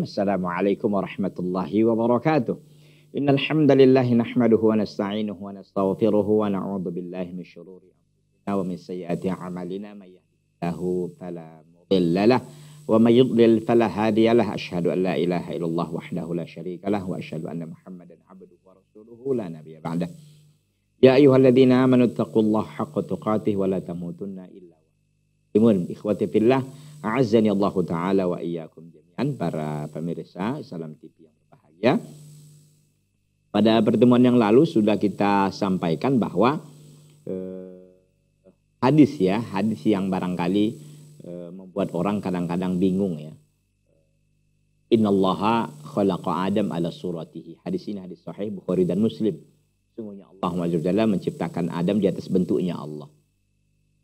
الرجيم السلام عليكم ورحمة الله وبركاته إن الحمد لله نحمده ونستعينه ونستغفره ونعوذ بالله من شرور أنفسنا ومن سيئات أعمالنا من يهده الله فلا مضل له ومن يضلل فلا هادي له أشهد أن لا إله إلا الله وحده لا شريك له وأشهد أن محمدا عبده ورسوله لا نبي بعده يا أيها الذين آمنوا اتقوا الله حق تقاته ولا تموتن إلا وأنتم مسلمون إخوتي في الله أعزني الله تعالى وإياكم جميعا para pemirsa Salam TV yang berbahagia. Pada pertemuan yang lalu sudah kita sampaikan bahwa eh, hadis ya, hadis yang barangkali eh, membuat orang kadang-kadang bingung ya. Innallaha khalaqa Adam ala suratihi. Hadis ini hadis sahih Bukhari dan Muslim. Sungguhnya Allah SWT menciptakan Adam di atas bentuknya Allah.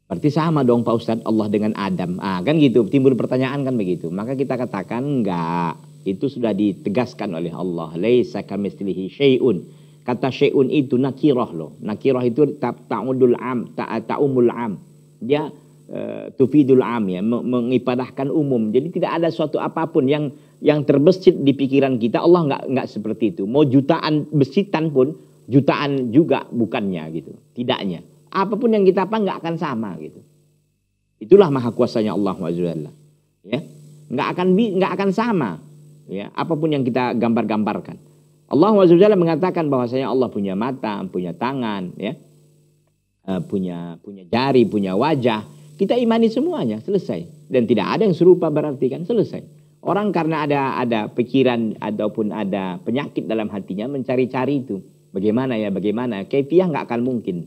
Berarti sama dong Pak Ustadz Allah dengan Adam. Ah, kan gitu, timbul pertanyaan kan begitu. Maka kita katakan enggak. Itu sudah ditegaskan oleh Allah. Laisa kamislihi syai'un. Kata syai'un itu nakirah loh. Nakirah itu ta'udul am, ta'umul am. Dia uh, tufidul am ya, mengibadahkan umum. Jadi tidak ada suatu apapun yang yang terbesit di pikiran kita Allah nggak nggak seperti itu. Mau jutaan besitan pun jutaan juga bukannya gitu, tidaknya apapun yang kita apa nggak akan sama gitu. Itulah maha kuasanya Allah Wazalla. Ya, nggak akan nggak akan sama. Ya, apapun yang kita gambar-gambarkan. Allah Wazalla mengatakan bahwasanya Allah punya mata, punya tangan, ya, eh, punya punya jari, punya wajah. Kita imani semuanya, selesai. Dan tidak ada yang serupa berarti kan selesai. Orang karena ada ada pikiran ataupun ada penyakit dalam hatinya mencari-cari itu. Bagaimana ya, bagaimana? Kefiah nggak akan mungkin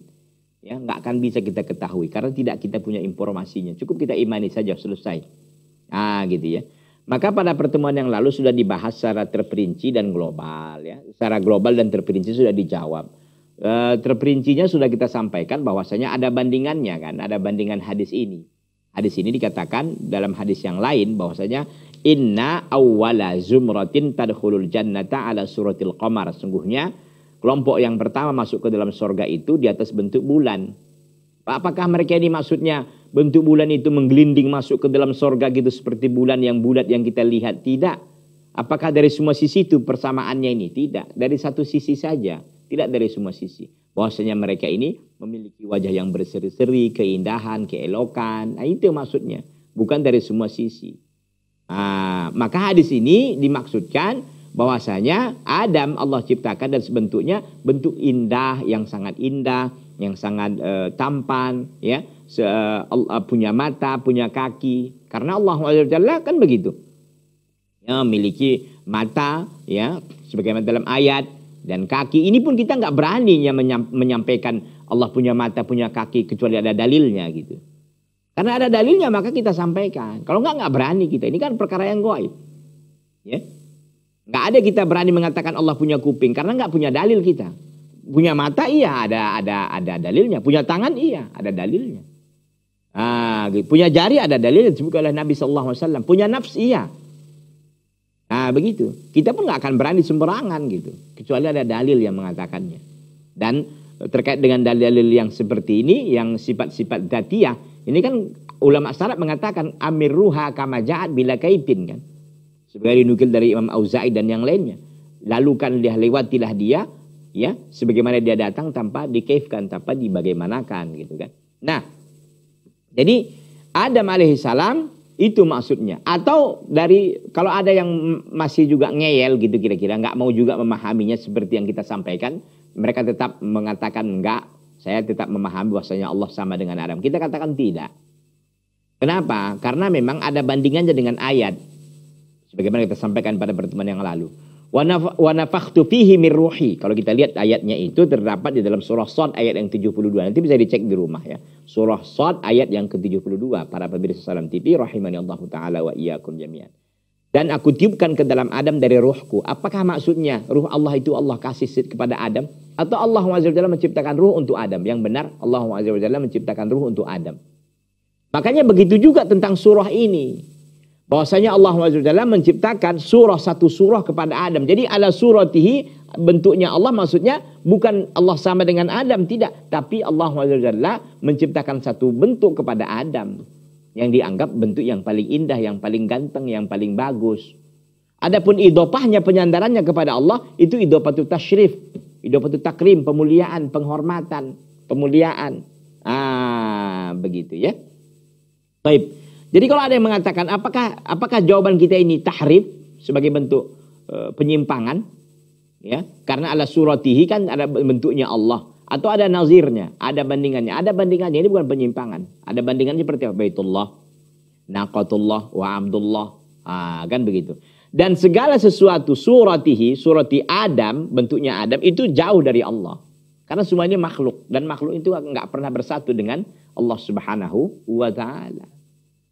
ya nggak akan bisa kita ketahui karena tidak kita punya informasinya. Cukup kita imani saja selesai. Ah gitu ya. Maka pada pertemuan yang lalu sudah dibahas secara terperinci dan global ya. Secara global dan terperinci sudah dijawab. E, terperincinya sudah kita sampaikan bahwasanya ada bandingannya kan, ada bandingan hadis ini. Hadis ini dikatakan dalam hadis yang lain bahwasanya inna awwala zumratin tadkhulul jannata ala suratil qamar. Sungguhnya Kelompok yang pertama masuk ke dalam sorga itu di atas bentuk bulan. Apakah mereka ini maksudnya bentuk bulan itu menggelinding masuk ke dalam sorga gitu seperti bulan yang bulat yang kita lihat? Tidak. Apakah dari semua sisi itu persamaannya ini? Tidak. Dari satu sisi saja. Tidak dari semua sisi. Bahwasanya mereka ini memiliki wajah yang berseri-seri, keindahan, keelokan. Nah, itu maksudnya. Bukan dari semua sisi. Nah, maka hadis ini dimaksudkan bahwasanya Adam Allah ciptakan dan sebentuknya bentuk indah yang sangat indah, yang sangat e, tampan, ya Se, e, punya mata, punya kaki. Karena Allah Jalla kan begitu, ya memiliki mata, ya sebagaimana dalam ayat dan kaki. Ini pun kita nggak berani ya menyampaikan Allah punya mata, punya kaki kecuali ada dalilnya gitu. Karena ada dalilnya maka kita sampaikan. Kalau nggak nggak berani kita. Ini kan perkara yang goib, ya. Nggak ada kita berani mengatakan Allah punya kuping karena nggak punya dalil kita. Punya mata iya ada ada ada dalilnya. Punya tangan iya ada dalilnya. Ah, gitu. Punya jari ada dalil disebutkan oleh Nabi saw Alaihi Wasallam. Punya nafsu iya. Nah begitu. Kita pun nggak akan berani sembarangan gitu. Kecuali ada dalil yang mengatakannya. Dan terkait dengan dalil-dalil yang seperti ini, yang sifat-sifat datiah, ini kan ulama syar’at mengatakan amir ruha kama jahat bila kaipin kan sebagai dinukil dari Imam Auza'i dan yang lainnya Lalu kan dia lewatilah dia ya sebagaimana dia datang tanpa dikeifkan tanpa dibagaimanakan gitu kan nah jadi Adam alaihissalam itu maksudnya atau dari kalau ada yang masih juga ngeyel gitu kira-kira nggak mau juga memahaminya seperti yang kita sampaikan mereka tetap mengatakan enggak saya tetap memahami bahwasanya Allah sama dengan Adam kita katakan tidak kenapa karena memang ada bandingannya dengan ayat Sebagaimana kita sampaikan pada pertemuan yang lalu. fihi Kalau kita lihat ayatnya itu terdapat di dalam surah Sod ayat yang 72. Nanti bisa dicek di rumah ya. Surah Sod ayat yang ke-72. Para pemirsa Salam TV rahimani Allah taala wa iyakum jami'an. Dan aku tiupkan ke dalam Adam dari ruhku. Apakah maksudnya ruh Allah itu Allah kasih kepada Adam? Atau Allah SWT menciptakan ruh untuk Adam? Yang benar Allah SWT menciptakan ruh untuk Adam. Makanya begitu juga tentang surah ini bahwasanya Allah SWT menciptakan surah satu surah kepada Adam. Jadi ala suratihi bentuknya Allah maksudnya bukan Allah sama dengan Adam tidak, tapi Allah SWT menciptakan satu bentuk kepada Adam yang dianggap bentuk yang paling indah, yang paling ganteng, yang paling bagus. Adapun idopahnya penyandarannya kepada Allah itu idopatu tasyrif, idopatu takrim, pemuliaan, penghormatan, pemuliaan. Ah, begitu ya. Baik. Jadi kalau ada yang mengatakan apakah apakah jawaban kita ini tahrif sebagai bentuk uh, penyimpangan ya karena ala suratihi kan ada bentuknya Allah atau ada nazirnya, ada bandingannya. Ada bandingannya ini bukan penyimpangan. Ada bandingannya seperti apa? Baitullah, Naqatullah, wa Abdullah. Ah, kan begitu. Dan segala sesuatu suratihi, surati Adam, bentuknya Adam itu jauh dari Allah. Karena semuanya makhluk dan makhluk itu nggak pernah bersatu dengan Allah Subhanahu wa taala.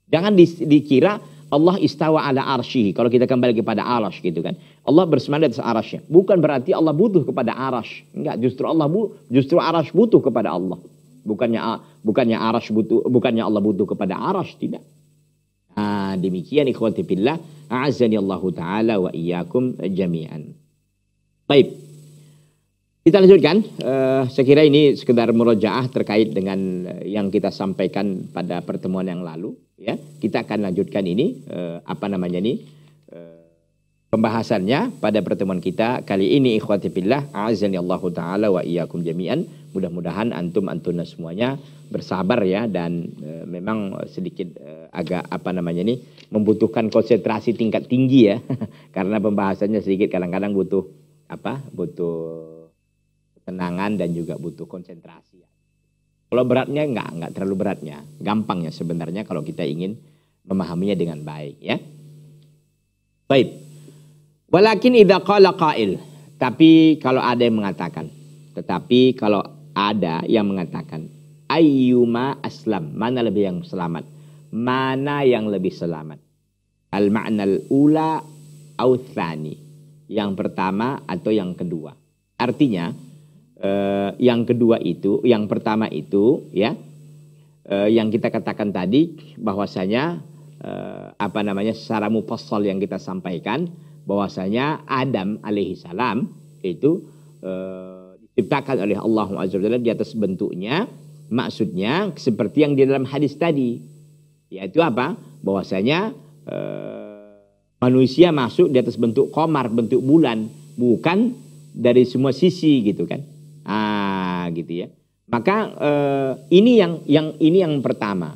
Jangan di, dikira Allah istawa ala arsyihi. Kalau kita kembali kepada arash gitu kan. Allah bersama di atas Bukan berarti Allah butuh kepada arash. Enggak, justru Allah bu, justru arash butuh kepada Allah. Bukannya bukannya arash butuh, bukannya Allah butuh kepada arash tidak. Nah, demikian ikhwati fillah, a'azzani Allah taala wa iyyakum jami'an. Baik. Kita lanjutkan, uh, saya kira ini sekedar merojaah terkait dengan eh, yang kita sampaikan pada pertemuan yang lalu. Ya, kita akan lanjutkan ini uh, apa namanya ini uh, pembahasannya pada pertemuan kita kali ini. Ikhwati billah, azani Allah taala wa iyakum jami'an. Mudah-mudahan antum antuna semuanya bersabar ya dan uh, memang sedikit uh, agak apa namanya ini membutuhkan konsentrasi tingkat tinggi ya karena pembahasannya sedikit kadang-kadang butuh apa butuh ketenangan dan juga butuh konsentrasi. Kalau beratnya enggak, enggak terlalu beratnya. gampangnya sebenarnya kalau kita ingin memahaminya dengan baik ya. Baik. Walakin idza qala qail. Tapi kalau ada yang mengatakan. Tetapi kalau ada yang mengatakan ayyuma aslam, mana lebih yang selamat? Mana yang lebih selamat? Al ma'nal ula au Yang pertama atau yang kedua. Artinya eh, yang kedua itu, yang pertama itu ya eh, yang kita katakan tadi bahwasanya eh, apa namanya secara mufassal yang kita sampaikan bahwasanya Adam alaihi salam itu eh, diciptakan oleh Allah Azza wa di atas bentuknya maksudnya seperti yang di dalam hadis tadi yaitu apa bahwasanya eh, manusia masuk di atas bentuk komar bentuk bulan bukan dari semua sisi gitu kan gitu ya. Maka eh, ini yang yang ini yang pertama.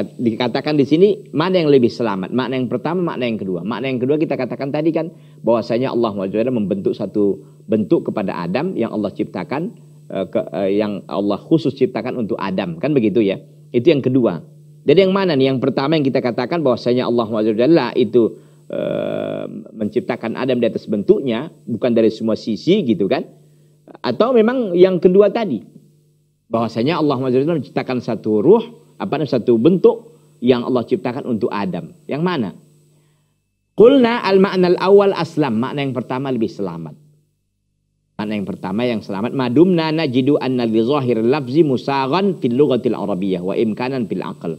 Dikatakan di sini mana yang lebih selamat? Makna yang pertama, makna yang kedua. Makna yang kedua kita katakan tadi kan bahwasanya Allah Subhanahu membentuk satu bentuk kepada Adam yang Allah ciptakan eh, ke, eh, yang Allah khusus ciptakan untuk Adam, kan begitu ya. Itu yang kedua. Jadi yang mana nih? Yang pertama yang kita katakan bahwasanya Allah Subhanahu itu eh, menciptakan Adam di atas bentuknya bukan dari semua sisi gitu kan atau memang yang kedua tadi. Bahwasanya Allah SWT menciptakan satu ruh, apa namanya satu bentuk yang Allah ciptakan untuk Adam. Yang mana? Kulna al-ma'na al awal aslam. Makna yang pertama lebih selamat. Makna yang pertama yang selamat. Madumna najidu anna li zahir lafzi musaghan fil lughatil arabiyah wa imkanan fil akal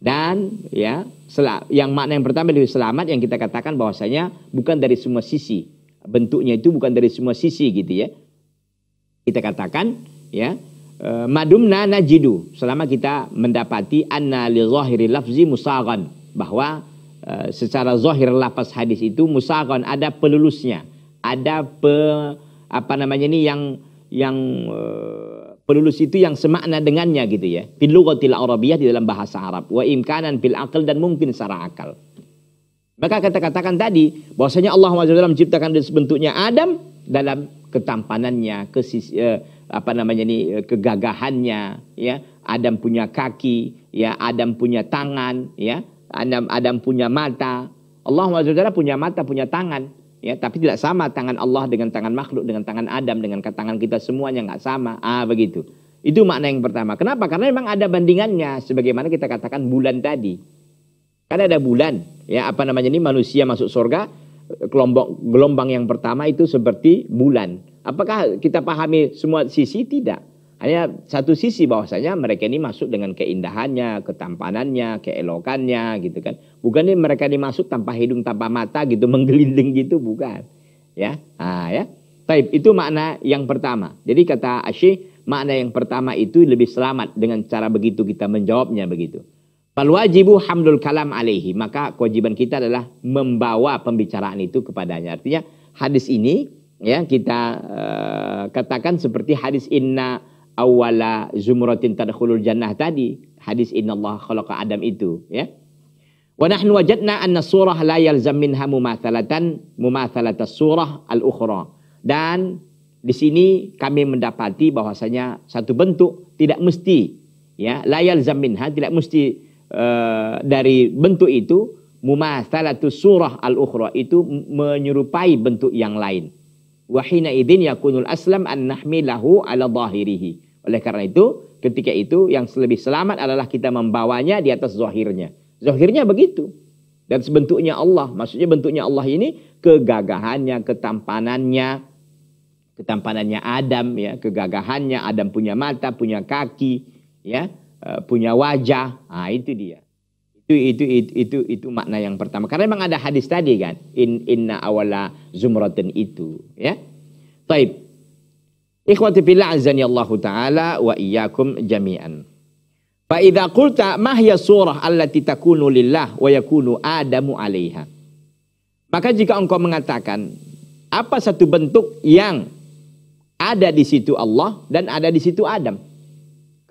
Dan ya, yang makna yang pertama lebih selamat yang kita katakan bahwasanya bukan dari semua sisi. Bentuknya itu bukan dari semua sisi gitu ya kita katakan ya e, madumna najidu selama kita mendapati anna li zahiri lafzi musagan bahwa e, secara zahir lafaz hadis itu musagan ada pelulusnya ada pe, apa namanya ini yang yang e, pelulus itu yang semakna dengannya gitu ya fil lughatil arabiyah di dalam bahasa Arab wa imkanan fil akal dan mungkin secara akal maka kita katakan tadi bahwasanya Allah SWT menciptakan bentuknya Adam dalam ketampanannya, kesis, eh, apa namanya ini eh, kegagahannya, ya. Adam punya kaki, ya. Adam punya tangan, ya. Adam Adam punya mata. Allah saudara punya mata, punya tangan, ya. Tapi tidak sama tangan Allah dengan tangan makhluk, dengan tangan Adam, dengan tangan kita semuanya nggak sama. Ah begitu. Itu makna yang pertama. Kenapa? Karena memang ada bandingannya sebagaimana kita katakan bulan tadi. Karena ada bulan, ya apa namanya ini manusia masuk surga, kelompok gelombang yang pertama itu seperti bulan. Apakah kita pahami semua sisi? Tidak. Hanya satu sisi bahwasanya mereka ini masuk dengan keindahannya, ketampanannya, keelokannya gitu kan. Bukan ini mereka ini masuk tanpa hidung, tanpa mata gitu, menggelinding gitu, bukan. Ya, ah ya. Taib, itu makna yang pertama. Jadi kata Asyik, makna yang pertama itu lebih selamat dengan cara begitu kita menjawabnya begitu. Fal wajibu hamdul kalam alaihi. Maka kewajiban kita adalah membawa pembicaraan itu kepadanya. Artinya hadis ini ya kita uh, katakan seperti hadis inna awala zumratin tadkhulul jannah tadi. Hadis inna Allah khalaqa Adam itu ya. Wa nahnu wajadna anna surah la yalzam minha mumathalatan mumathalat surah al-ukhra. Dan di sini kami mendapati bahwasanya satu bentuk tidak mesti ya layal zaminha tidak mesti Eh, dari bentuk itu tu surah al-ukhra itu menyerupai bentuk yang lain. Wahina idin yakunul aslam an nahmilahu ala zahirihi. Oleh karena itu, ketika itu yang lebih selamat adalah kita membawanya di atas zahirnya. Zahirnya begitu. Dan sebentuknya Allah, maksudnya bentuknya Allah ini kegagahannya, ketampanannya, ketampanannya Adam ya, kegagahannya Adam punya mata, punya kaki, ya, Eh, punya wajah. Nah, itu dia. Itu, itu itu itu itu makna yang pertama. Karena memang ada hadis tadi kan, in inna awala zumratin itu, ya. Baik. Ikhwati fillah azani Allah taala wa iyyakum jami'an. Fa idza qulta ma hiya surah allati takunu lillah wa yakunu adamu 'alaiha. Maka jika engkau mengatakan apa satu bentuk yang ada di situ Allah dan ada di situ Adam.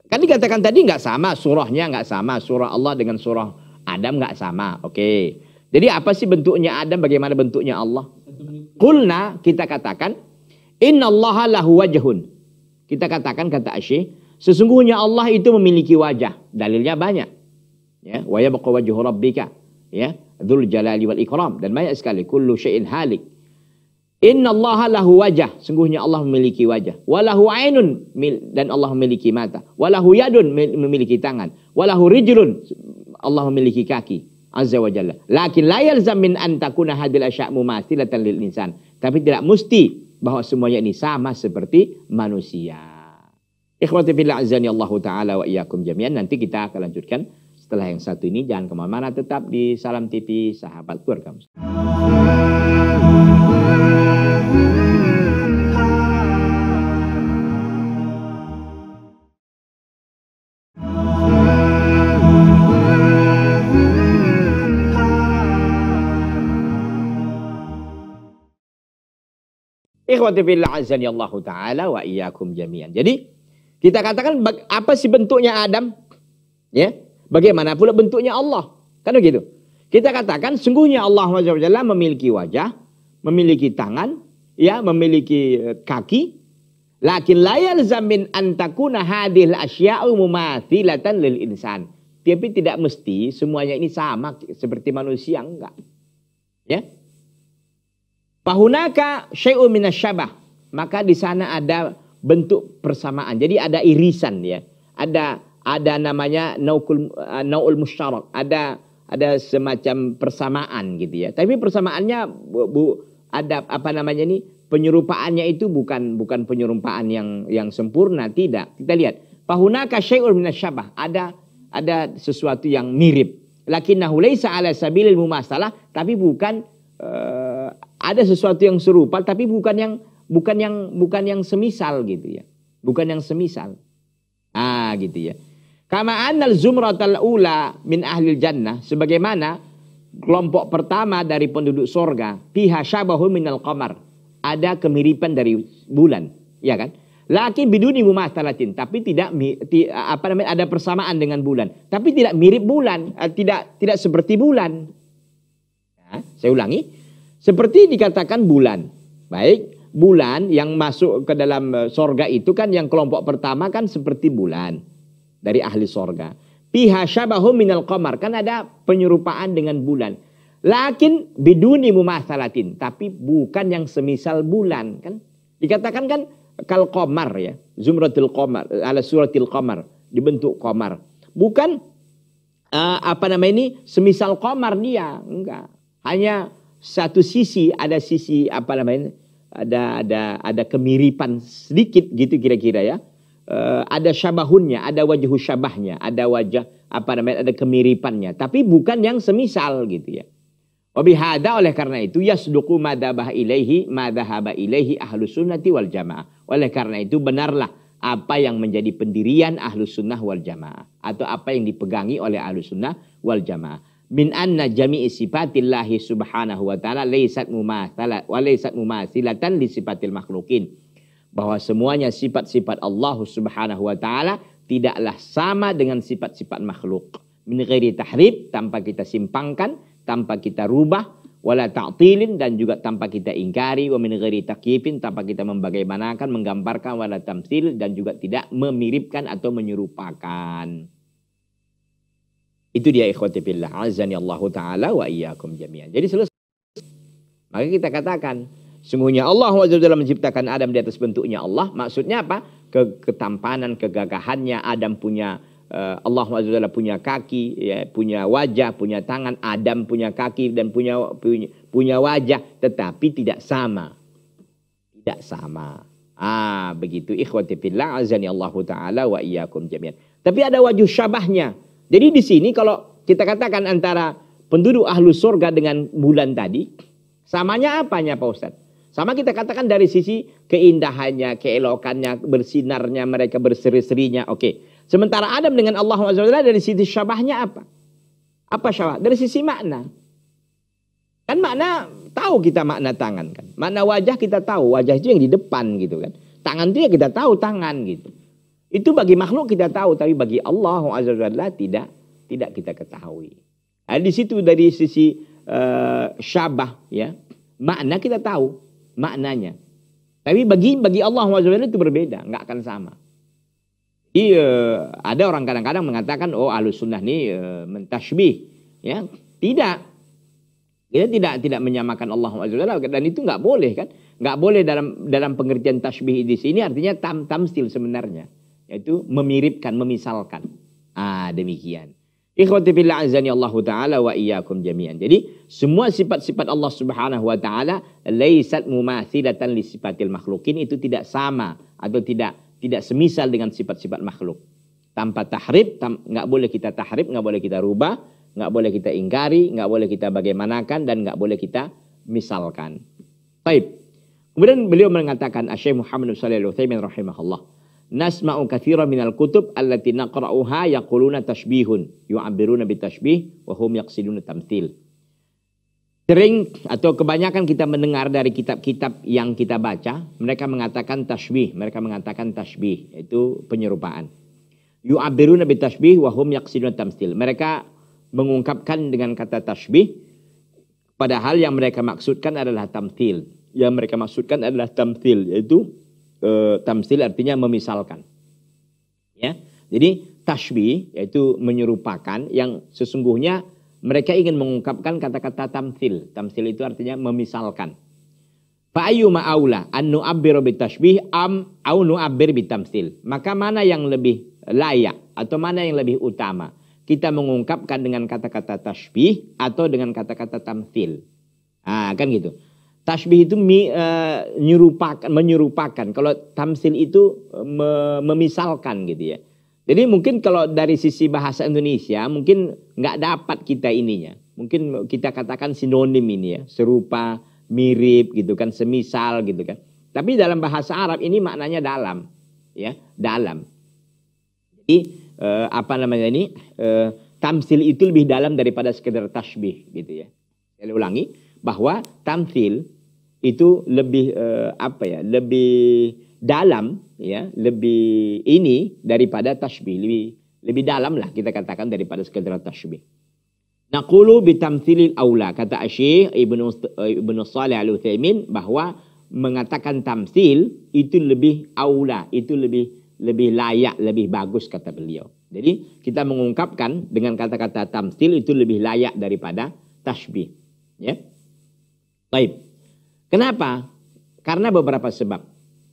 Kan dikatakan tadi nggak sama surahnya nggak sama surah Allah dengan surah Adam nggak sama. Oke. Okay. Jadi apa sih bentuknya Adam? Bagaimana bentuknya Allah? Kulna kita katakan Inna Allah lahu wajhun. Kita katakan kata Asyik Sesungguhnya Allah itu memiliki wajah. Dalilnya banyak. Ya, wa yabqa wajhu rabbika. Ya, dzul jalali wal ikram dan banyak sekali kullu syai'in halik. Innallaha lahu wajah, sungguhnya Allah memiliki wajah. Walahu ainun dan Allah memiliki mata. Walahu yadun memiliki tangan. Walahu rijlun Allah memiliki kaki. Azza wa jalla. Lakin la yalzam min an takuna hadil asya'mu mumathilatan lil insan. Tapi tidak mesti bahwa semuanya ini sama seperti manusia. Ikhwati fillah azani Allah taala wa iyyakum jami'an. Nanti kita akan lanjutkan setelah yang satu ini jangan kemana-mana tetap di Salam TV Sahabat Keluarga Muslim. taala wa iyyakum jami'an. Jadi kita katakan apa sih bentuknya Adam? Ya. Bagaimana pula bentuknya Allah? Kan begitu. Kita katakan sungguhnya Allah Subhanahu memiliki wajah, memiliki tangan, ya, memiliki eh, kaki. Lakin layal zamin antakuna hadil asya'u mumathilatan lil insan. Tapi tidak mesti semuanya ini sama seperti manusia enggak. Ya. Pahunaka syai'u minasyabah. Maka di sana ada bentuk persamaan. Jadi ada irisan ya. Ada ada namanya naukul eh, naul musyarak. Ada ada semacam persamaan gitu ya. Tapi persamaannya bu, bu ada apa namanya ini penyerupaannya itu bukan bukan penyerupaan yang yang sempurna tidak. Kita lihat. Pahunaka mina minasyabah. Ada ada sesuatu yang mirip. Lakinnahu laisa ala sabilil mumasalah, tapi bukan uh, ada sesuatu yang serupa tapi bukan yang bukan yang bukan yang semisal gitu ya. Bukan yang semisal. Ah gitu ya. Kama annal zumratal ula min ahlil jannah sebagaimana kelompok pertama dari penduduk sorga fiha syabahu minal qamar. Ada kemiripan dari bulan, ya kan? Laki biduni mumatsalatin, tapi tidak apa namanya ada persamaan dengan bulan, tapi tidak mirip bulan, eh, tidak tidak seperti bulan. Nah, saya ulangi, seperti dikatakan bulan. Baik, bulan yang masuk ke dalam e, sorga itu kan yang kelompok pertama kan seperti bulan dari ahli sorga. Piha syabahu minal qamar. Kan ada penyerupaan dengan bulan. Lakin biduni mumasalatin. Tapi bukan yang semisal bulan. kan Dikatakan kan kal qamar ya. Zumratil qamar. Ala suratil qamar. Dibentuk qamar. Bukan uh, apa namanya ini semisal qamar dia. Enggak. Hanya satu sisi ada sisi apa namanya ada ada ada kemiripan sedikit gitu kira-kira ya e, ada syabahunnya ada wajah syabahnya ada wajah apa namanya ada kemiripannya tapi bukan yang semisal gitu ya Wabihada oleh karena itu yasduku madabah ilaihi madhabah ilaihi ahlu sunnati wal jamaah. Oleh karena itu benarlah apa yang menjadi pendirian ahlu sunnah wal jamaah. Atau apa yang dipegangi oleh ahlu sunnah wal jamaah min anna jami'i sifatillahi subhanahu wa ta'ala laysat mumathala wa laysat li sifatil makhlukin. Bahwa semuanya sifat-sifat Allah subhanahu wa ta'ala tidaklah sama dengan sifat-sifat makhluk. Min ghairi tahrib, tanpa kita simpangkan, tanpa kita rubah, wala ta'tilin dan juga tanpa kita ingkari, wa min ghairi takyifin, tanpa kita membagaimanakan, menggambarkan, wala tamsil dan juga tidak memiripkan atau menyerupakan. Itu dia ikhwati billah. Azani Allah Ta'ala wa iyyakum jami'an. Jadi selesai. Maka kita katakan, sungguhnya Allah Wajalla menciptakan Adam di atas bentuknya Allah. Maksudnya apa? Ke ketampanan, kegagahannya Adam punya eh, Allah Wajalla punya kaki, ya, punya wajah, punya tangan. Adam punya kaki dan punya, punya punya wajah, tetapi tidak sama. Tidak sama. Ah, begitu ikhwati fillah azani Allah taala wa iyyakum jami'an. Tapi ada wajah syabahnya jadi di sini kalau kita katakan antara penduduk ahlu surga dengan bulan tadi, samanya apanya Pak Ustadz? Sama kita katakan dari sisi keindahannya, keelokannya, bersinarnya, mereka berseri-serinya. Oke. Sementara Adam dengan Allah SWT dari sisi syabahnya apa? Apa syabah? Dari sisi makna. Kan makna tahu kita makna tangan kan. Makna wajah kita tahu, wajah itu yang di depan gitu kan. Tangan itu ya kita tahu tangan gitu. Itu bagi makhluk kita tahu, tapi bagi Allah Azza tidak tidak kita ketahui. Nah, di situ dari sisi uh, syabah ya makna kita tahu maknanya. Tapi bagi bagi Allah Azza itu berbeda, nggak akan sama. Iya, ada orang kadang-kadang mengatakan oh alus sunnah ini uh, eh, mentashbih ya tidak kita tidak tidak menyamakan Allah Azza dan itu nggak boleh kan nggak boleh dalam dalam pengertian tasbih di sini artinya tam tamsil sebenarnya yaitu memiripkan, memisalkan. Ah, demikian. Ikhwati fillah azani Allah taala wa iyyakum jami'an. Jadi semua sifat-sifat Allah Subhanahu wa taala laisat mumatsilatan li sifatil makhlukin itu tidak sama atau tidak tidak semisal dengan sifat-sifat makhluk. Tanpa tahrib, tam, nggak boleh kita tahrib, nggak boleh kita rubah, nggak boleh kita ingkari, nggak boleh kita bagaimanakan dan nggak boleh kita misalkan. Baik. Kemudian beliau mengatakan asy Syaikh Muhammad sallallahu alaihi wasallam rahimahullah nasma'u katsira minal kutub allati naqra'uha yaquluna tashbihun yu'abbiruna bitashbih wa hum yaqsiduna tamthil. Sering atau kebanyakan kita mendengar dari kitab-kitab yang kita baca, mereka mengatakan tashbih, mereka mengatakan tashbih, itu penyerupaan. Yu'abbiruna bitashbih wa hum yaqsiduna tamthil. Mereka mengungkapkan dengan kata tashbih padahal yang mereka maksudkan adalah tamthil. Yang mereka maksudkan adalah tamthil yaitu e, tamsil artinya memisalkan. Ya. Jadi tashbih yaitu menyerupakan yang sesungguhnya mereka ingin mengungkapkan kata-kata tamsil. Tamsil itu artinya memisalkan. Fa ayyuma aula an nu'abbiru bitashbih am au nu'abbir tamsil. Maka mana yang lebih layak atau mana yang lebih utama? Kita mengungkapkan dengan kata-kata tashbih atau dengan kata-kata tamsil. Ah, kan gitu. Tashbih itu mi, menyerupakan, eh, menyerupakan. Kalau tamsil itu eh, memisalkan gitu ya. Jadi mungkin kalau dari sisi bahasa Indonesia mungkin nggak dapat kita ininya. Mungkin kita katakan sinonim ini ya, serupa, mirip gitu kan, semisal gitu kan. Tapi dalam bahasa Arab ini maknanya dalam, ya, dalam. Jadi eh, apa namanya ini? Eh, tamsil itu lebih dalam daripada sekedar tashbih, gitu ya. Saya ulangi, bahwa tamsil itu lebih eh, apa ya lebih dalam ya lebih ini daripada tasbih lebih lebih dalam lah kita katakan daripada sekedar tasbih. Naqulu bitamthilil aula kata Syekh Ibnu eh, Ibnu Al Utsaimin bahwa mengatakan tamsil itu lebih aula, itu lebih lebih layak, lebih bagus kata beliau. Jadi kita mengungkapkan dengan kata-kata tamsil itu lebih layak daripada tasbih. Ya. Baik. Kenapa? Karena beberapa sebab.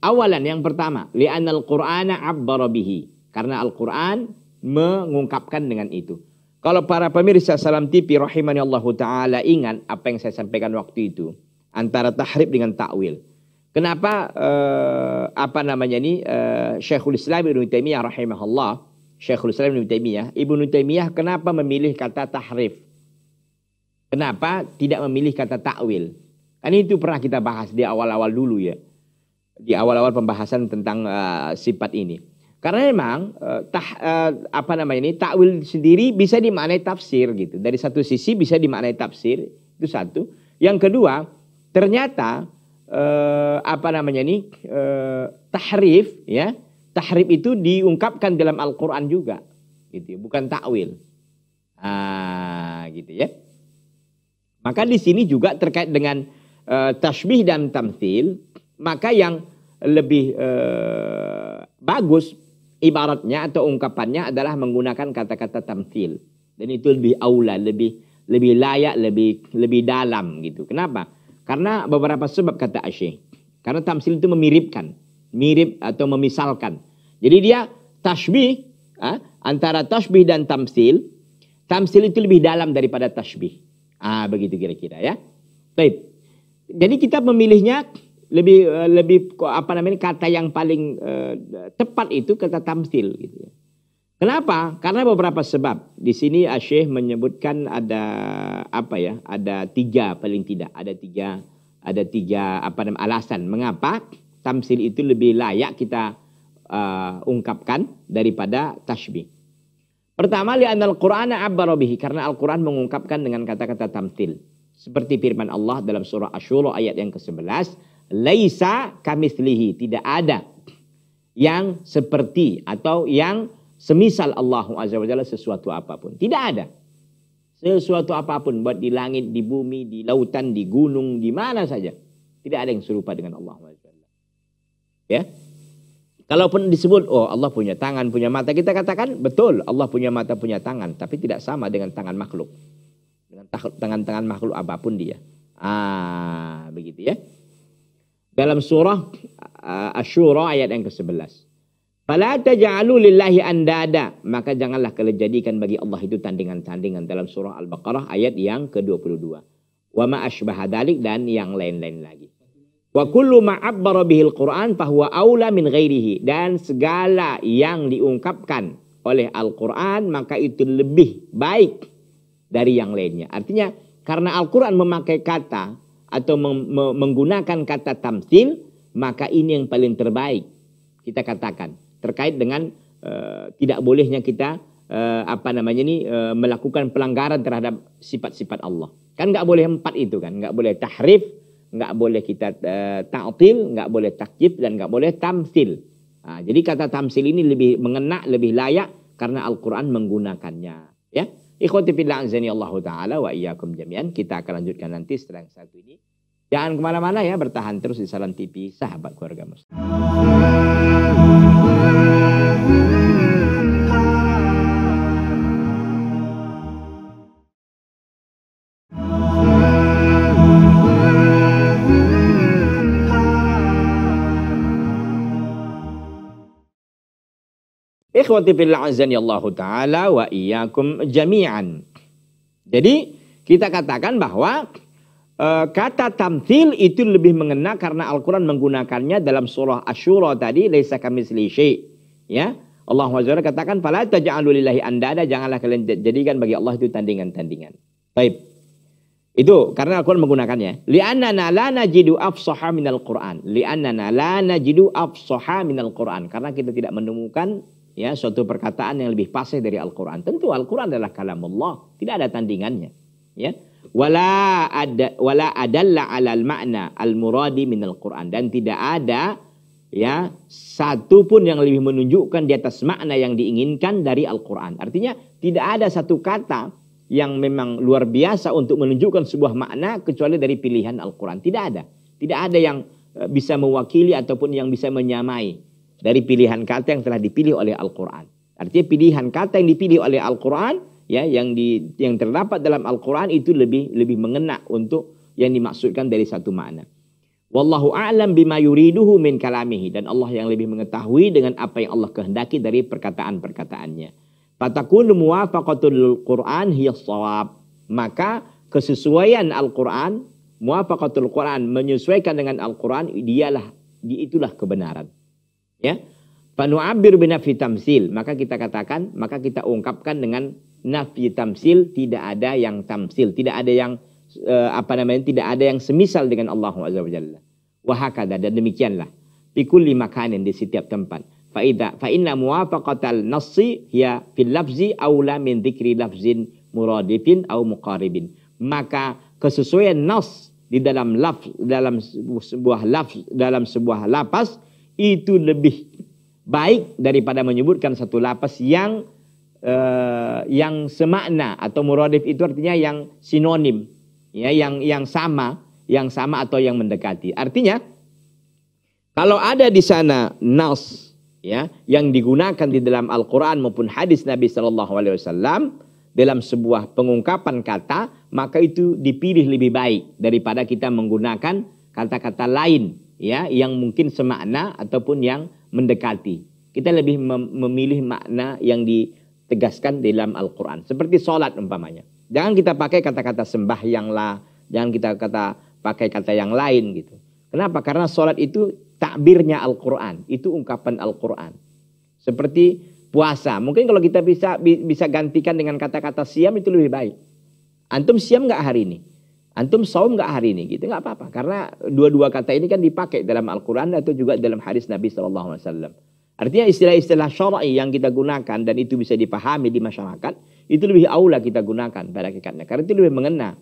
Awalan yang pertama, li'anna al-Qur'ana abbara bihi. Karena Al-Qur'an mengungkapkan dengan itu. Kalau para pemirsa Salam TV rahimani Allah taala ingat apa yang saya sampaikan waktu itu antara tahrib dengan takwil. Kenapa eh, apa namanya ini eh, Syekhul Islam Ibnu Taimiyah rahimahullah, Syekhul Islam Ibnu Taimiyah, Ibnu Taimiyah kenapa memilih kata tahrif? Kenapa tidak memilih kata takwil? Kan itu pernah kita bahas di awal-awal dulu ya. Di awal-awal pembahasan tentang uh, sifat ini. Karena memang uh, tah, uh, apa namanya ini takwil sendiri bisa dimaknai tafsir gitu. Dari satu sisi bisa dimaknai tafsir itu satu. Yang kedua, ternyata uh, apa namanya ini uh, tahrif ya. Tahrif itu diungkapkan dalam Al-Qur'an juga gitu, ya, bukan takwil. Ah, gitu ya. Maka di sini juga terkait dengan uh, eh, tasbih dan tamthil, maka yang lebih uh, bagus ibaratnya atau ungkapannya adalah menggunakan kata-kata tamthil. Dan itu lebih aula, lebih lebih layak, lebih lebih dalam gitu. Kenapa? Karena beberapa sebab kata Asyih. Karena tamsil itu memiripkan, mirip atau memisalkan. Jadi dia tasbih ah, antara tasbih dan tamsil. Tamsil itu lebih dalam daripada tasbih. Ah begitu kira-kira ya. Baik. Jadi kita memilihnya lebih eh, lebih apa namanya kata yang paling uh, tepat itu kata tamsil gitu ya. Kenapa? Karena beberapa sebab. Di sini Asyih menyebutkan ada apa ya? Ada tiga paling tidak. Ada tiga ada tiga apa namanya alasan mengapa tamsil itu lebih layak kita uh, ungkapkan daripada tashbih. Pertama, li'anal Qur'ana abbara bihi karena Al-Qur'an mengungkapkan dengan kata-kata tamsil. Seperti firman Allah dalam surah Ashura ayat yang ke-11. Laisa kamithlihi. Tidak ada yang seperti atau yang semisal Allah Azza Wajalla sesuatu apapun. Tidak ada. Sesuatu apapun. Buat di langit, di bumi, di lautan, di gunung, di mana saja. Tidak ada yang serupa dengan Allah Azza Ya. Kalaupun disebut, oh Allah punya tangan, punya mata. Kita katakan, betul Allah punya mata, punya tangan. Tapi tidak sama dengan tangan makhluk tangan-tangan makhluk apapun dia. Ah, begitu ya. Dalam surah uh, ah, Asy-Syura ayat yang ke-11. Fala taj'alu lillahi andada, maka janganlah kalian jadikan bagi Allah itu tandingan-tandingan dalam surah Al-Baqarah ayat yang ke-22. Wa ma asbaha dalik dan yang lain-lain lagi. Wa kullu ma abbara bihil Qur'an fahuwa aula min ghairihi dan segala yang diungkapkan oleh Al-Qur'an maka itu lebih baik dari yang lainnya. Artinya karena Al-Quran memakai kata atau menggunakan kata tamsil, maka ini yang paling terbaik kita katakan terkait dengan uh, tidak bolehnya kita uh, apa namanya ini uh, melakukan pelanggaran terhadap sifat-sifat Allah. Kan nggak boleh empat itu kan, nggak boleh tahrif, nggak boleh kita uh, ta'til, nggak boleh takjib dan nggak boleh tamsil. Nah, jadi kata tamsil ini lebih mengena, lebih layak karena Al-Qur'an menggunakannya, ya. Ikhwati fillah anzani Allah taala wa iyyakum jami'an. Kita akan lanjutkan nanti setelah yang satu ini. Jangan kemana-mana ya, bertahan terus di Salam TV Sahabat Keluarga Muslim. Ikhwati fillah ya Allah taala wa iyyakum jami'an. Jadi kita katakan bahwa e, kata tamthil itu lebih mengena karena Al-Qur'an menggunakannya dalam surah Ashura tadi laisa kamitsli Ya. Allah Azza katakan fala taj'alu lillahi andada janganlah kalian jadikan bagi Allah itu tandingan-tandingan. Baik. Itu karena Al-Qur'an menggunakannya. Li'annana la najidu afsaha minal Qur'an. Li'annana la najidu afsaha minal Qur'an. Karena kita tidak menemukan ya suatu perkataan yang lebih fasih dari Al-Qur'an. Tentu Al-Qur'an adalah kalam Allah. tidak ada tandingannya, ya. Wala ada wala adalla 'alal makna al-muradi al Qur'an dan tidak ada ya satu pun yang lebih menunjukkan di atas makna yang diinginkan dari Al-Qur'an. Artinya tidak ada satu kata yang memang luar biasa untuk menunjukkan sebuah makna kecuali dari pilihan Al-Qur'an. Tidak ada. Tidak ada yang eh, bisa mewakili ataupun yang bisa menyamai dari pilihan kata yang telah dipilih oleh Al-Qur'an. Artinya pilihan kata yang dipilih oleh Al-Qur'an ya yang di yang terdapat dalam Al-Qur'an itu lebih lebih mengena untuk yang dimaksudkan dari satu makna. Wallahu a'lam bima yuriduhu min kalamihi dan Allah yang lebih mengetahui dengan apa yang Allah kehendaki dari perkataan-perkataannya. Fatakun muwafaqatul Qur'an hiya shawab. Maka kesesuaian Al-Qur'an muwafaqatul Qur'an menyesuaikan dengan Al-Qur'an dialah itulah kebenaran. Ya. abir binafi tamsil. Maka kita katakan, maka kita ungkapkan dengan nafi tamsil. Tidak ada yang tamsil. Tidak ada yang eh, apa namanya tidak ada yang semisal dengan Allah Azza wa Jalla. Wahakada dan demikianlah. lima kanin di setiap tempat. Faida fa inna muwafaqatal nasi, ya fil lafzi aula min dzikri lafzin muradifin au muqaribin. Maka kesesuaian nas di dalam laf dalam sebuah laf dalam sebuah lapas itu lebih baik daripada menyebutkan satu lapas yang uh, yang semakna atau muradif itu artinya yang sinonim ya yang yang sama yang sama atau yang mendekati artinya kalau ada di sana nas ya yang digunakan di dalam Al-Qur'an maupun hadis Nabi Shallallahu alaihi wasallam dalam sebuah pengungkapan kata maka itu dipilih lebih baik daripada kita menggunakan kata-kata lain ya yang mungkin semakna ataupun yang mendekati. Kita lebih mem memilih makna yang ditegaskan dalam Al-Qur'an. Seperti sholat umpamanya. Jangan kita pakai kata-kata sembahyang lah, jangan kita kata pakai kata yang lain gitu. Kenapa? Karena sholat itu takbirnya Al-Qur'an, itu ungkapan Al-Qur'an. Seperti puasa. Mungkin kalau kita bisa bisa gantikan dengan kata-kata siam itu lebih baik. Antum siam nggak hari ini? Antum saum nggak hari ini gitu nggak apa-apa karena dua-dua kata ini kan dipakai dalam Al-Quran atau juga dalam hadis Nabi saw. Artinya istilah-istilah syar'i yang kita gunakan dan itu bisa dipahami di masyarakat itu lebih aula kita gunakan pada hakikatnya karena itu lebih mengena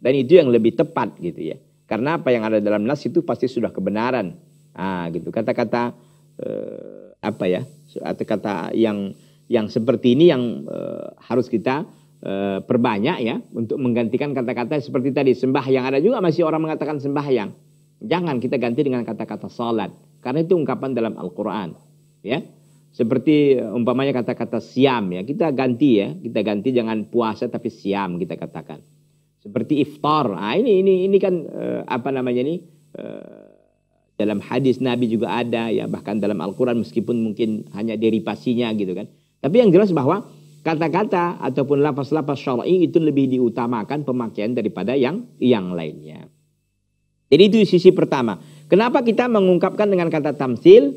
dan itu yang lebih tepat gitu ya. Karena apa yang ada dalam nas itu pasti sudah kebenaran. Ah gitu kata-kata eh, apa ya? kata kata yang yang seperti ini yang eh, harus kita Eh, perbanyak ya untuk menggantikan kata-kata seperti tadi sembahyang. Ada juga masih orang mengatakan sembahyang. Jangan kita ganti dengan kata-kata salat karena itu ungkapan dalam Al-Qur'an. Ya. Seperti eh, umpamanya kata-kata siam ya, kita ganti ya, kita ganti jangan puasa tapi siam kita katakan. Seperti iftar. Nah, ini ini ini kan eh, apa namanya ini? dalam hadis Nabi juga ada ya bahkan dalam Al-Qur'an meskipun mungkin hanya derivasinya gitu kan. Tapi yang jelas bahwa kata-kata ataupun lapas-lapas lafaz syar'i itu lebih diutamakan pemakaian daripada yang yang lainnya. Jadi itu sisi pertama. Kenapa kita mengungkapkan dengan kata tamsil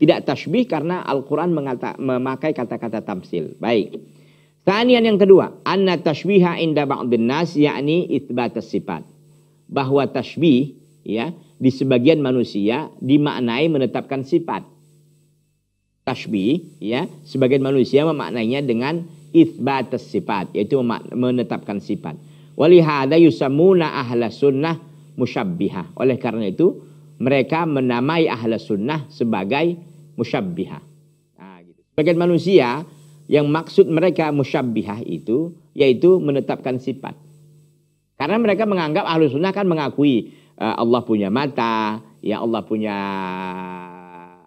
tidak tasbih karena Al-Qur'an memakai kata-kata tamsil. Baik. Tanian yang kedua, anna tasbiha inda bin nas yakni itsbat sifat. Bahwa tasbih ya di sebagian manusia dimaknai menetapkan sifat tashbih ya sebagian manusia memaknainya dengan isbat sifat yaitu menetapkan sifat walihada yusamuna ahla sunnah musyabbiha oleh karena itu mereka menamai ahla sunnah sebagai musyabbiha nah, gitu. sebagian manusia yang maksud mereka musyabbiha itu yaitu menetapkan sifat karena mereka menganggap ahlu sunnah kan mengakui eh, Allah punya mata ya Allah punya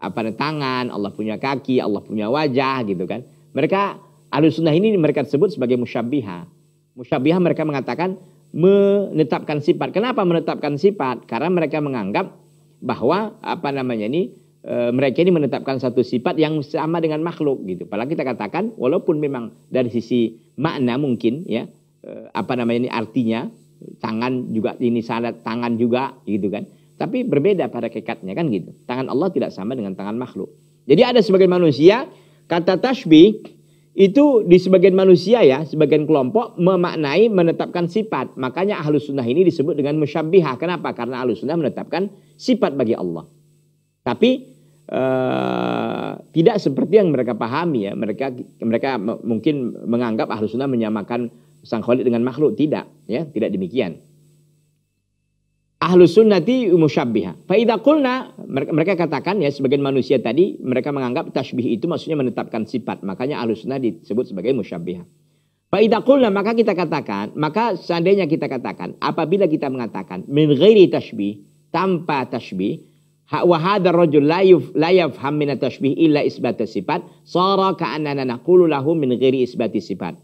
apa tangan, Allah punya kaki, Allah punya wajah gitu kan. Mereka ahli sunnah ini mereka sebut sebagai musyabbiha. Musyabbiha mereka mengatakan menetapkan sifat. Kenapa menetapkan sifat? Karena mereka menganggap bahwa apa namanya ini e, mereka ini menetapkan satu sifat yang sama dengan makhluk gitu. Padahal kita katakan walaupun memang dari sisi makna mungkin ya e, apa namanya ini artinya tangan juga ini salat tangan juga gitu kan tapi berbeda pada kekatnya kan gitu. Tangan Allah tidak sama dengan tangan makhluk. Jadi ada sebagian manusia, kata Tasbih itu di sebagian manusia ya, sebagian kelompok memaknai menetapkan sifat. Makanya ahlus sunnah ini disebut dengan musyabbihah. Kenapa? Karena ahlus sunnah menetapkan sifat bagi Allah. Tapi Uh, tidak seperti yang mereka pahami ya mereka mereka mungkin menganggap ahlus sunnah menyamakan sang Khalid dengan makhluk tidak ya tidak demikian ahlu sunnati musyabbiha. Fa'idha kulna mereka katakan ya sebagian manusia tadi mereka menganggap tashbih itu maksudnya menetapkan sifat. Makanya ahlu sunnah disebut sebagai musyabbiha. Fa'idha kulna maka kita katakan maka seandainya kita katakan apabila kita mengatakan min ghairi tasbih tanpa tashbih wahada rojul layuf layaf hamina tasbih illa isbat sifat sara ka'annana naqulu lahu min ghairi sifat.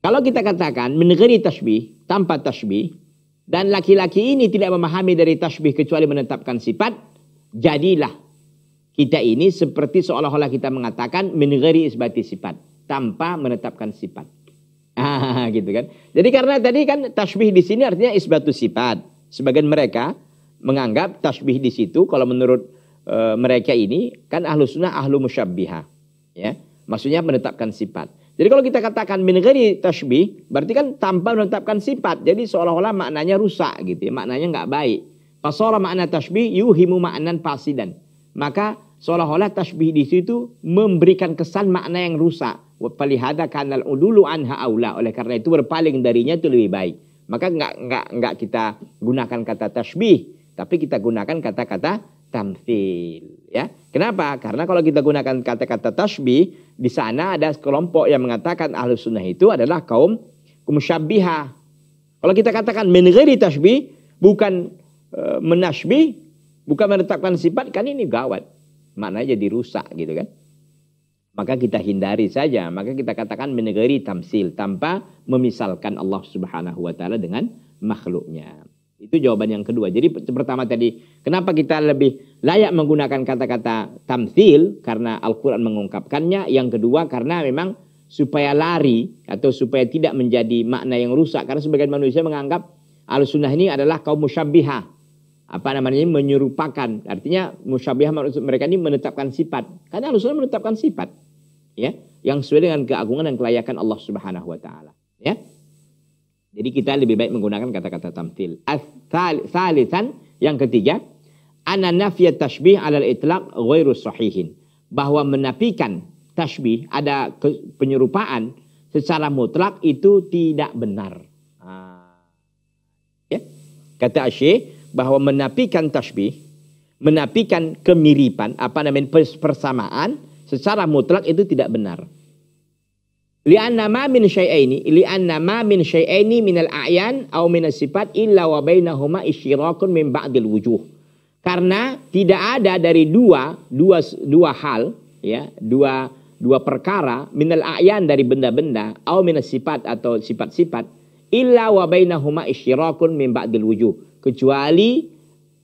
Kalau kita katakan min ghairi tasbih tanpa tashbih dan laki-laki ini tidak memahami dari tasbih kecuali menetapkan sifat, jadilah kita ini seperti seolah-olah kita mengatakan menegari isbati sifat tanpa menetapkan sifat. Ah, gitu kan. Jadi karena tadi kan tasbih di sini artinya isbatu sifat. Sebagian mereka menganggap tasbih di situ kalau menurut e, mereka ini kan ahlu sunnah ahlu musyabbiha. Ya. Maksudnya menetapkan sifat. Jadi kalau kita katakan min ghairi tashbih, berarti kan tanpa menetapkan sifat. Jadi seolah-olah maknanya rusak gitu ya, maknanya nggak baik. Fasara makna tashbih yuhimu maknan fasidan. Maka seolah-olah tashbih di situ memberikan kesan makna yang rusak. Palihada kanal udulu anha aula. Oleh karena itu berpaling darinya itu lebih baik. Maka nggak nggak nggak kita gunakan kata tashbih, tapi kita gunakan kata-kata tamfil ya. Kenapa? Karena kalau kita gunakan kata-kata tasbih di sana ada kelompok yang mengatakan ahlu sunnah itu adalah kaum musyabbihah. Kalau kita katakan min tasbih bukan e, menasbih, bukan menetapkan sifat kan ini gawat. mana jadi rusak gitu kan. Maka kita hindari saja, maka kita katakan menegari tamsil tanpa memisalkan Allah Subhanahu wa taala dengan makhluknya. Itu jawaban yang kedua. Jadi pertama tadi, kenapa kita lebih layak menggunakan kata-kata tamsil karena Al-Qur'an mengungkapkannya. Yang kedua karena memang supaya lari atau supaya tidak menjadi makna yang rusak karena sebagian manusia menganggap Al-Sunnah ini adalah kaum musyabihah. Apa namanya? menyerupakan. Artinya musyabihah mereka ini menetapkan sifat. Karena Al-Sunnah menetapkan sifat. Ya, yang sesuai dengan keagungan dan kelayakan Allah Subhanahu wa taala. Ya. Jadi kita lebih baik menggunakan kata-kata tamtil. Salisan yang ketiga, ana nafiyat tashbih alal itlaq ghairu sahihin. Bahwa menafikan tashbih ada penyerupaan secara mutlak itu tidak benar. Ya? Kata Asyik bahwa menafikan tashbih, menafikan kemiripan, apa namanya persamaan secara mutlak itu tidak benar. Li'anna ma min syai'aini, li'anna ma min syai'aini al a'yan au min sifat illa wa bainahuma isyrakun min ba'dil wujuh. Karena tidak ada dari dua, dua, dua hal, ya, dua, dua perkara min al a'yan dari benda-benda au min sifat atau sifat-sifat illa wa bainahuma isyrakun min ba'dil wujuh. Kecuali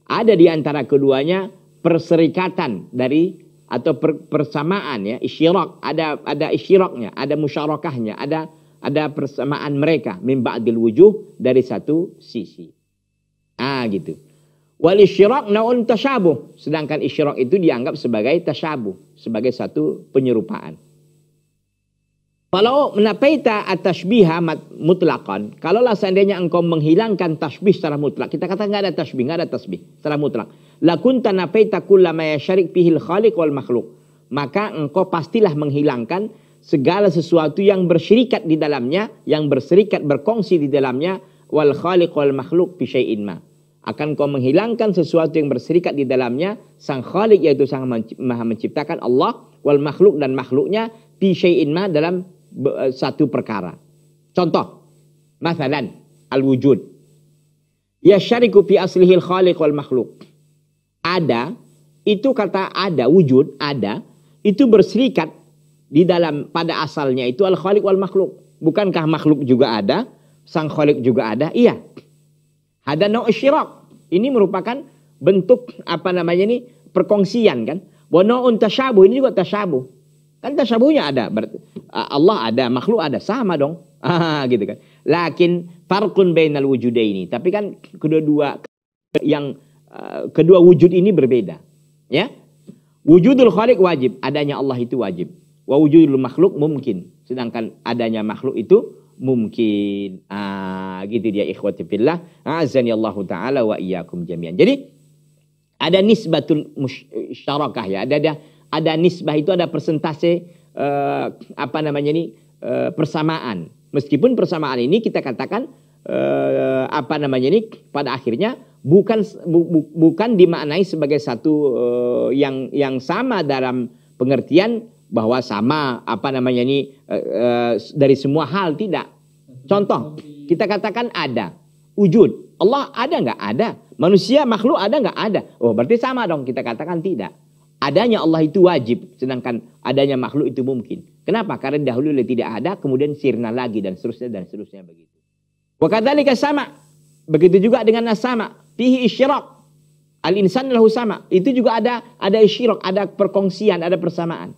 ada di antara keduanya perserikatan dari atau per, persamaan ya isyirak ada ada isyiraknya ada musyarakahnya ada ada persamaan mereka mimba adil wujuh dari satu sisi ah gitu wal isyirak naun tasyabuh sedangkan isyirak itu dianggap sebagai tasyabuh sebagai satu penyerupaan kalau menapaita at mat mutlakon, kalaulah seandainya engkau menghilangkan tasbih secara mutlak, kita kata nggak ada tasbih, nggak ada tasbih secara mutlak. Lakun tanapaita kula maya syarik pihil khalik wal makhluk. Maka engkau pastilah menghilangkan segala sesuatu yang bersyirikat di dalamnya, yang berserikat berkongsi di dalamnya wal khaliq wal makhluk fi Akan kau menghilangkan sesuatu yang berserikat di dalamnya sang khalik yaitu sang maha menciptakan Allah wal makhluk dan makhluknya fi syai'in dalam Eh, satu perkara. Contoh, masalan al-wujud. Ya syariku fi aslihil khaliq wal makhluk. Ada, itu kata ada, wujud, ada, itu berserikat di dalam pada asalnya itu al khaliq wal makhluk. Bukankah makhluk juga ada, sang khaliq juga ada? Iya. Ada no syirak. Ini merupakan bentuk apa namanya ini perkongsian kan. Wa no ini juga tasabu Kan tasabunya ada berarti Allah ada, makhluk ada, sama dong. Ah, gitu kan. Lakin farqun bainal ini, Tapi kan kedua-dua yang eh, kedua wujud ini berbeda. Ya. Wujudul khaliq wajib, adanya Allah itu wajib. Wa wujudul makhluk mungkin. Sedangkan adanya makhluk itu mungkin. Ah, gitu dia ikhwati fillah. Azani Allah taala wa iyyakum jami'an. Jadi ada nisbatul syarakah ya. Ada ada ada nisbah itu ada persentase uh, apa namanya ini uh, persamaan. Meskipun persamaan ini kita katakan uh, apa namanya ini pada akhirnya bukan bu, bu, bukan dimaknai sebagai satu uh, yang yang sama dalam pengertian bahwa sama apa namanya ini uh, uh, dari semua hal tidak. Contoh kita katakan ada wujud Allah ada nggak ada manusia makhluk ada nggak ada oh berarti sama dong kita katakan tidak adanya Allah itu wajib, sedangkan adanya makhluk itu mungkin. Kenapa? Karena dahulu tidak ada, kemudian sirna lagi dan seterusnya dan seterusnya begitu. Wakadalika sama. Begitu juga dengan nasama. Fihi isyirok. Al insan lahu sama. Itu juga ada ada isyirok, ada perkongsian, ada persamaan.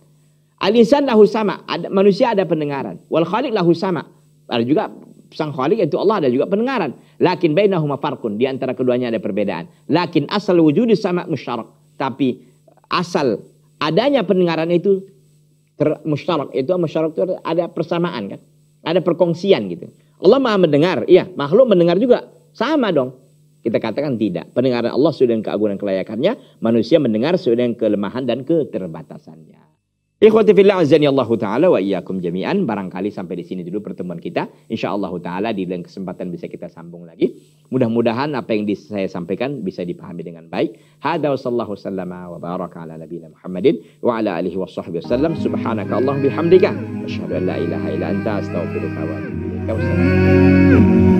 Al insan lahu sama. Ada, manusia ada pendengaran. Wal khaliq lahu sama. Ada juga sang khalik yaitu Allah ada juga pendengaran. Lakin bainahuma farkun. di antara keduanya ada perbedaan. Lakin asal wujud sama musyarak. Tapi asal adanya pendengaran itu ter musyarak itu musyarak itu ada persamaan kan ada perkongsian gitu Allah maha mendengar iya makhluk mendengar juga sama dong kita katakan tidak pendengaran Allah sudah dengan keagungan kelayakannya manusia mendengar sudah dengan kelemahan dan keterbatasannya Ikhwati fillah azani Allah taala wa iyyakum jami'an. Barangkali sampai di sini dulu pertemuan kita. Insyaallah taala di lain kesempatan bisa kita sambung lagi. Mudah-mudahan apa yang saya sampaikan bisa dipahami dengan baik. Hada wa sallallahu sallama wa baraka ala nabiyina Muhammadin wa ala alihi wa sahbihi wasallam. Subhanaka Allahumma bihamdika asyhadu an la ilaha illa anta astaghfiruka wa atubu ilaik.